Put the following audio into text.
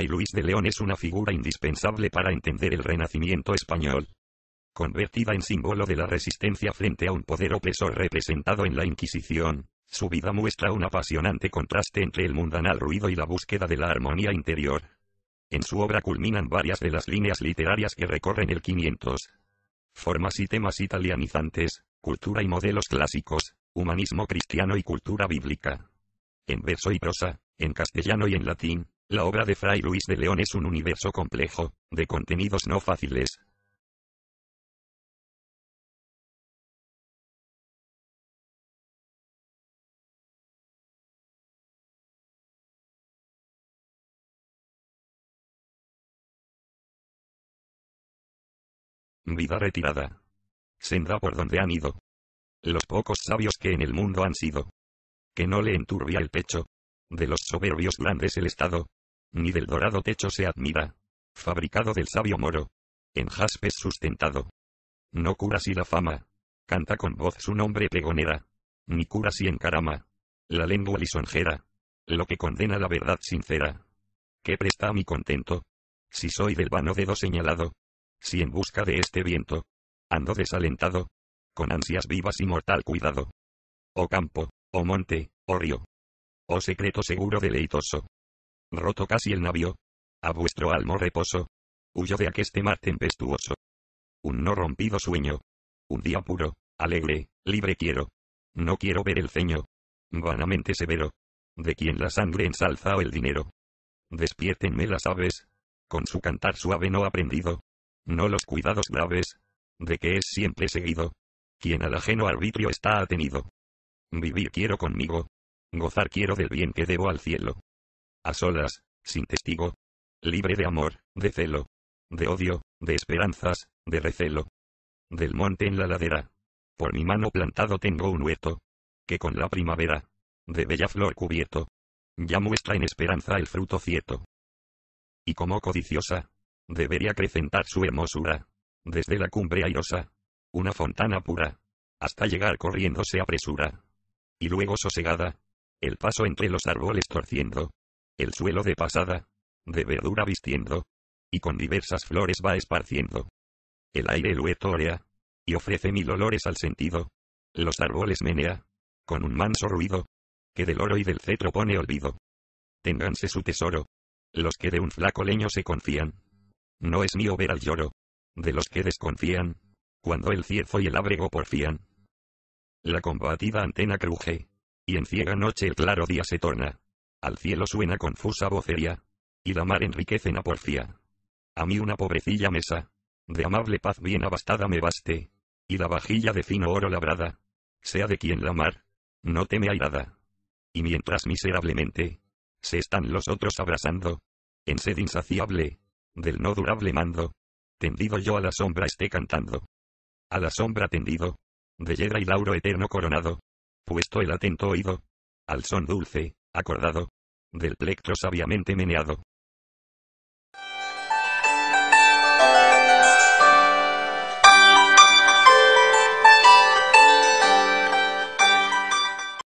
y Luis de León es una figura indispensable para entender el Renacimiento español. Convertida en símbolo de la resistencia frente a un poder opresor representado en la Inquisición, su vida muestra un apasionante contraste entre el mundanal ruido y la búsqueda de la armonía interior. En su obra culminan varias de las líneas literarias que recorren el 500. Formas y temas italianizantes, cultura y modelos clásicos, humanismo cristiano y cultura bíblica. En verso y prosa, en castellano y en latín, la obra de Fray Luis de León es un universo complejo, de contenidos no fáciles. Vida retirada. Senda por donde han ido. Los pocos sabios que en el mundo han sido. Que no le enturbia el pecho. De los soberbios grandes el Estado, ni del dorado techo se admira. Fabricado del sabio moro. En jaspes sustentado. No cura si la fama. Canta con voz su nombre pregonera. Ni cura si encarama. La lengua lisonjera. Lo que condena la verdad sincera. ¿Qué presta a mi contento? Si soy del vano dedo señalado. Si en busca de este viento. Ando desalentado. Con ansias vivas y mortal cuidado. O oh campo, o oh monte, o oh río. O secreto seguro deleitoso roto casi el navío. A vuestro almo reposo. Huyo de aqueste mar tempestuoso. Un no rompido sueño. Un día puro, alegre, libre quiero. No quiero ver el ceño. Vanamente severo. De quien la sangre ensalza o el dinero. Despiértenme las aves. Con su cantar suave no aprendido. No los cuidados graves. De que es siempre seguido. Quien al ajeno arbitrio está atenido. Vivir quiero conmigo. Gozar quiero del bien que debo al cielo a solas, sin testigo. Libre de amor, de celo. De odio, de esperanzas, de recelo. Del monte en la ladera. Por mi mano plantado tengo un huerto. Que con la primavera. De bella flor cubierto. Ya muestra en esperanza el fruto cierto. Y como codiciosa. Debería acrecentar su hermosura. Desde la cumbre airosa. Una fontana pura. Hasta llegar corriendo se apresura. Y luego sosegada. El paso entre los árboles torciendo el suelo de pasada, de verdura vistiendo, y con diversas flores va esparciendo. El aire lo orea, y ofrece mil olores al sentido. Los árboles menea, con un manso ruido, que del oro y del cetro pone olvido. Ténganse su tesoro, los que de un flaco leño se confían. No es mío ver al lloro, de los que desconfían, cuando el cierzo y el ábrego porfían. La combatida antena cruje, y en ciega noche el claro día se torna. Al cielo suena confusa vocería. Y la mar enriquece en porfía. A mí una pobrecilla mesa. De amable paz bien abastada me baste. Y la vajilla de fino oro labrada. Sea de quien la mar. No teme airada. Y mientras miserablemente. Se están los otros abrazando. En sed insaciable. Del no durable mando. Tendido yo a la sombra esté cantando. A la sombra tendido. De yedra y lauro eterno coronado. Puesto el atento oído. Al son dulce acordado. Del plectro sabiamente meneado.